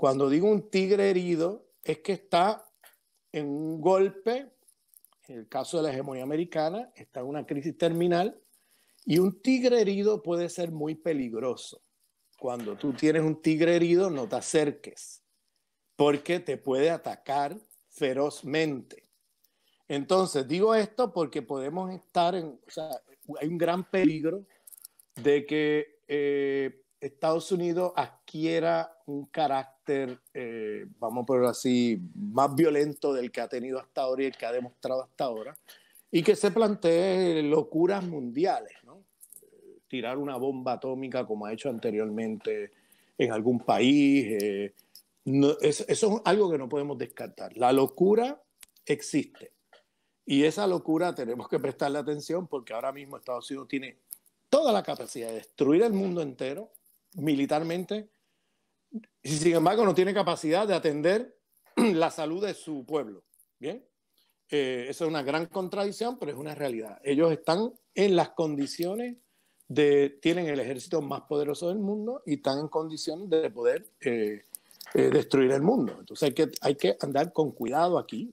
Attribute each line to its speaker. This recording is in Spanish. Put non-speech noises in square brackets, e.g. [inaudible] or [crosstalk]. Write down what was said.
Speaker 1: Cuando digo un tigre herido, es que está en un golpe, en el caso de la hegemonía americana, está en una crisis terminal, y un tigre herido puede ser muy peligroso. Cuando tú tienes un tigre herido, no te acerques, porque te puede atacar ferozmente. Entonces, digo esto porque podemos estar en, o sea, hay un gran peligro de que eh, Estados Unidos adquiera un carácter eh, vamos a ponerlo así, más violento del que ha tenido hasta ahora y el que ha demostrado hasta ahora, y que se plantee locuras mundiales, Tirar una bomba atómica como ha hecho anteriormente en algún país. Eh, eso es algo que no podemos descartar. La locura existe. Y esa locura tenemos que prestarle atención porque ahora mismo Estados Unidos tiene toda la capacidad de destruir el mundo entero militarmente y sin embargo no tiene capacidad de atender [clears throat] la salud de su pueblo. Bien, eh, eso es una gran contradicción, pero es una realidad. Ellos están en las condiciones de, tienen el ejército más poderoso del mundo y están en condiciones de poder eh, eh, destruir el mundo. Entonces que, hay que andar con cuidado aquí.